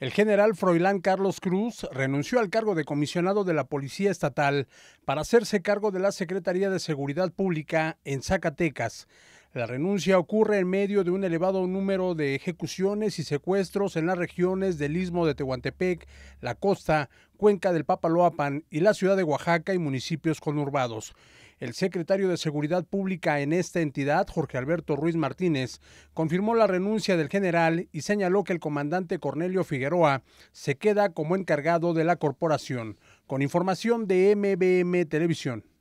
El general Froilán Carlos Cruz renunció al cargo de comisionado de la Policía Estatal para hacerse cargo de la Secretaría de Seguridad Pública en Zacatecas. La renuncia ocurre en medio de un elevado número de ejecuciones y secuestros en las regiones del istmo de Tehuantepec, la costa, cuenca del Papaloapan y la ciudad de Oaxaca y municipios conurbados. El secretario de Seguridad Pública en esta entidad, Jorge Alberto Ruiz Martínez, confirmó la renuncia del general y señaló que el comandante Cornelio Figueroa se queda como encargado de la corporación. Con información de MBM Televisión.